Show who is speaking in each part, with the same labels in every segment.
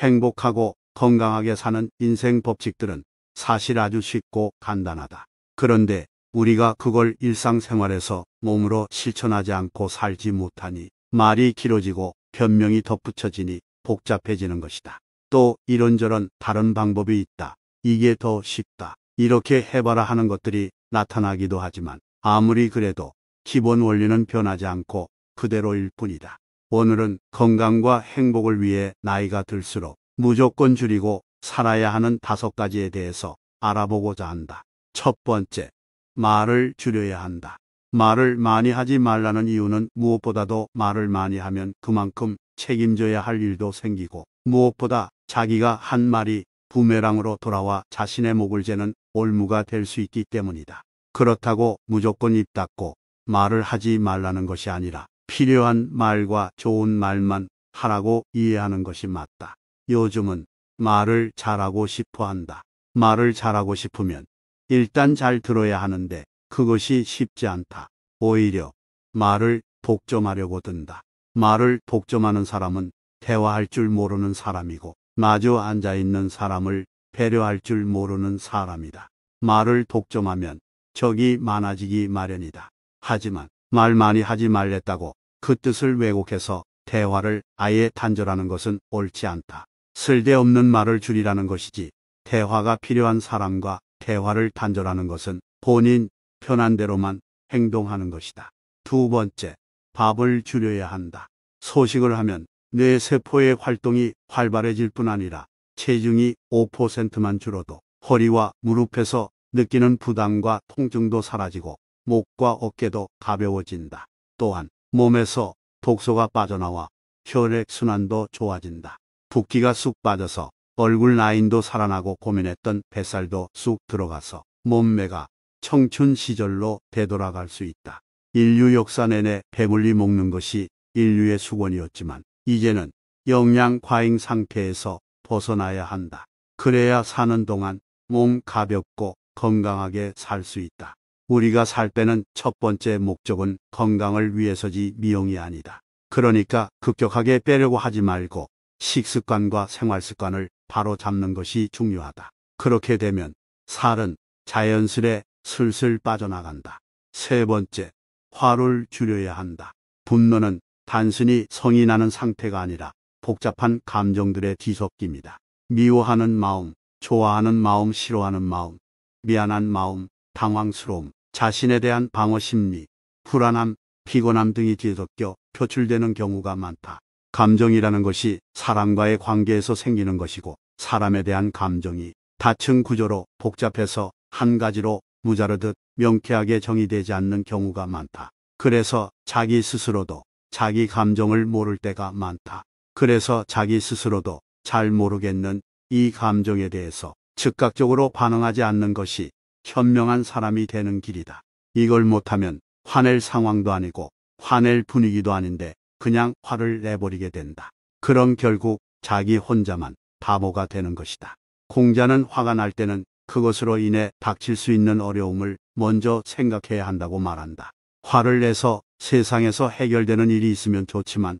Speaker 1: 행복하고 건강하게 사는 인생 법칙들은 사실 아주 쉽고 간단하다. 그런데 우리가 그걸 일상생활에서 몸으로 실천하지 않고 살지 못하니 말이 길어지고 변명이 덧붙여지니 복잡해지는 것이다. 또 이런저런 다른 방법이 있다. 이게 더 쉽다. 이렇게 해봐라 하는 것들이 나타나기도 하지만 아무리 그래도 기본 원리는 변하지 않고 그대로일 뿐이다. 오늘은 건강과 행복을 위해 나이가 들수록 무조건 줄이고 살아야 하는 다섯 가지에 대해서 알아보고자 한다. 첫 번째, 말을 줄여야 한다. 말을 많이 하지 말라는 이유는 무엇보다도 말을 많이 하면 그만큼 책임져야 할 일도 생기고 무엇보다 자기가 한 말이 부메랑으로 돌아와 자신의 목을 재는 올무가 될 수 있기 때문이다. 그렇다고 무조건 입 닫고 말을 하지 말라는 것이 아니라 필요한 말과 좋은 말만 하라고 이해하는 것이 맞다. 요즘은 말을 잘하고 싶어 한다. 말을 잘하고 싶으면 일단 잘 들어야 하는데 그것이 쉽지 않다. 오히려 말을 독점하려고 든다. 말을 독점하는 사람은 대화할 줄 모르는 사람이고 마주 앉아 있는 사람을 배려할 줄 모르는 사람이다. 말을 독점하면 적이 많아지기 마련이다. 하지만 말 많이 하지 말랬다고 그 뜻을 왜곡해서 대화를 아예 단절하는 것은 옳지 않다. 쓸데없는 말을 줄이라는 것이지 대화가 필요한 사람과 대화를 단절하는 것은 본인 편한 대로만 행동하는 것이다. 두 번째, 밥을 줄여야 한다. 소식을 하면 뇌세포의 활동이 활발해질 뿐 아니라 체중이 5%만 줄어도 허리와 무릎에서 느끼는 부담과 통증도 사라지고 목과 어깨도 가벼워진다. 또한 몸에서 독소가 빠져나와 혈액 순환도 좋아진다. 붓기가 쑥 빠져서 얼굴 라인도 살아나고 고민했던 뱃살도 쑥 들어가서 몸매가 청춘 시절로 되돌아갈 수 있다. 인류 역사 내내 배불리 먹는 것이 인류의 수건이었지만 이제는 영양 과잉 상태에서 벗어나야 한다. 그래야 사는 동안 몸 가볍고 건강하게 살 수 있다. 우리가 살 빼는 첫 번째 목적은 건강을 위해서지 미용이 아니다. 그러니까 급격하게 빼려고 하지 말고 식습관과 생활습관을 바로 잡는 것이 중요하다. 그렇게 되면 살은 자연스레 슬슬 빠져나간다. 세 번째, 화를 줄여야 한다. 분노는 단순히 성이 나는 상태가 아니라 복잡한 감정들의 뒤섞입니다. 미워하는 마음, 좋아하는 마음, 싫어하는 마음, 미안한 마음, 당황스러움, 자신에 대한 방어 심리, 불안함, 피곤함 등이 뒤섞여 표출되는 경우가 많다. 감정이라는 것이 사람과의 관계에서 생기는 것이고 사람에 대한 감정이 다층 구조로 복잡해서 한 가지로 무자르듯 명쾌하게 정의되지 않는 경우가 많다. 그래서 자기 스스로도 자기 감정을 모를 때가 많다. 그래서 자기 스스로도 잘 모르겠는 이 감정에 대해서 즉각적으로 반응하지 않는 것이 현명한 사람이 되는 길이다. 이걸 못하면 화낼 상황도 아니고 화낼 분위기도 아닌데 그냥 화를 내버리게 된다. 그럼 결국 자기 혼자만 바보가 되는 것이다. 공자는 화가 날 때는 그것으로 인해 닥칠 수 있는 어려움을 먼저 생각해야 한다고 말한다. 화를 내서 세상에서 해결되는 일이 있으면 좋지만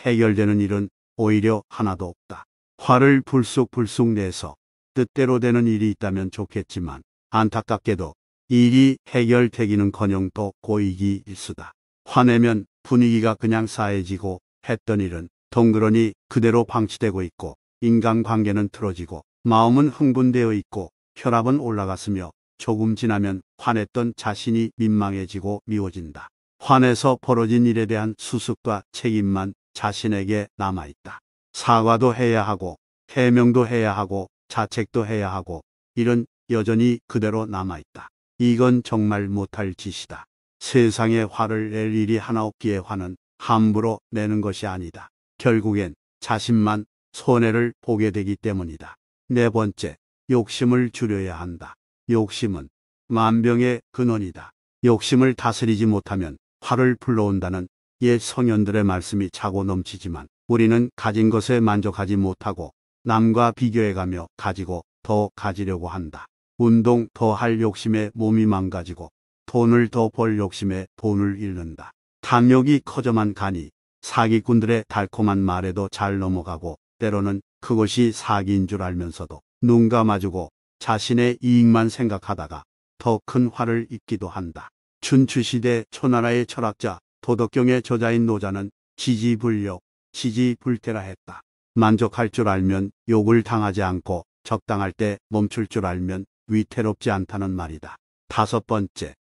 Speaker 1: 해결되는 일은 오히려 하나도 없다. 화를 불쑥불쑥 내서 뜻대로 되는 일이 있다면 좋겠지만 안타깝게도 일이 해결되기는커녕 또 고이기 일수다. 화내면 분위기가 그냥 싸해지고 했던 일은 덩그러니 그대로 방치되고 있고 인간관계는 틀어지고 마음은 흥분되어 있고 혈압은 올라갔으며 조금 지나면 화냈던 자신이 민망해지고 미워진다. 화내서 벌어진 일에 대한 수습과 책임만 자신에게 남아있다. 사과도 해야 하고 해명도 해야 하고 자책도 해야 하고 이런 여전히 그대로 남아있다. 이건 정말 못할 짓이다. 세상에 화를 낼 일이 하나 없기에 화는 함부로 내는 것이 아니다. 결국엔 자신만 손해를 보게 되기 때문이다. 네 번째, 욕심을 줄여야 한다. 욕심은 만병의 근원이다. 욕심을 다스리지 못하면 화를 불러온다는 옛 성현들의 말씀이 차고 넘치지만 우리는 가진 것에 만족하지 못하고 남과 비교해가며 가지고 더 가지려고 한다. 운동 더 할 욕심에 몸이 망가지고 돈을 더 벌 욕심에 돈을 잃는다. 탐욕이 커져만 가니 사기꾼들의 달콤한 말에도 잘 넘어가고 때로는 그것이 사기인 줄 알면서도 눈 감아주고 자신의 이익만 생각하다가 더 큰 화를 입기도 한다. 춘추시대 초나라의 철학자 도덕경의 저자인 노자는 지지불력, 지지불태라 했다. 만족할 줄 알면 욕을 당하지 않고 적당할 때 멈출 줄 알면 위태롭지 않다는 말이다. 다섯 번째,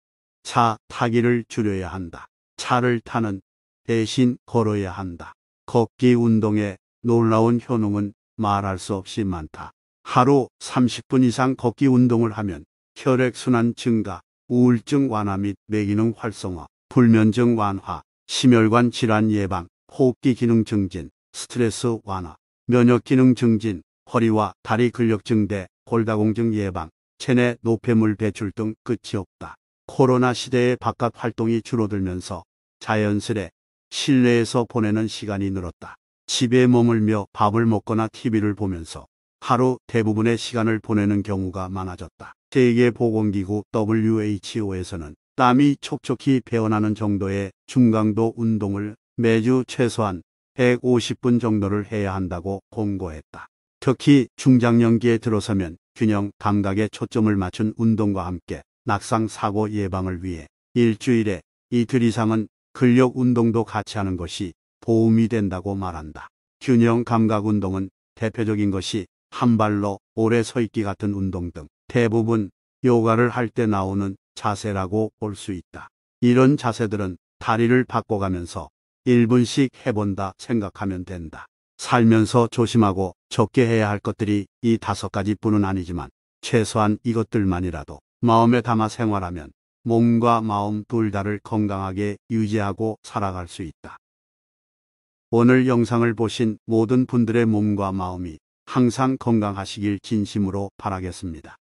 Speaker 1: 차 타기를 줄여야 한다. 차를 타는 대신 걸어야 한다. 걷기 운동의 놀라운 효능은 말할 수 없이 많다. 하루 30분 이상 걷기 운동을 하면 혈액순환 증가, 우울증 완화 및 뇌기능 활성화, 불면증 완화, 심혈관 질환 예방, 호흡기 기능 증진, 스트레스 완화, 면역 기능 증진, 허리와 다리 근력 증대, 골다공증 예방, 체내 노폐물 배출 등 끝이 없다. 코로나 시대의 바깥 활동이 줄어들면서 자연스레 실내에서 보내는 시간이 늘었다. 집에 머물며 밥을 먹거나 TV를 보면서 하루 대부분의 시간을 보내는 경우가 많아졌다. 세계보건기구 WHO에서는 땀이 촉촉히 배어나는 정도의 중강도 운동을 매주 최소한 150분 정도를 해야 한다고 권고했다. 특히 중장년기에 들어서면 균형, 감각에 초점을 맞춘 운동과 함께 낙상 사고 예방을 위해 일주일에 이틀 이상은 근력 운동도 같이 하는 것이 도움이 된다고 말한다. 균형 감각 운동은 대표적인 것이 한 발로 오래 서 있기 같은 운동 등 대부분 요가를 할 때 나오는 자세라고 볼 수 있다. 이런 자세들은 다리를 바꿔가면서 1분씩 해본다 생각하면 된다. 살면서 조심하고 적게 해야 할 것들이 이 다섯 가지뿐은 아니지만 최소한 이것들만이라도 마음에 담아 생활하면 몸과 마음 둘 다를 건강하게 유지하고 살아갈 수 있다. 오늘 영상을 보신 모든 분들의 몸과 마음이 항상 건강하시길 진심으로 바라겠습니다.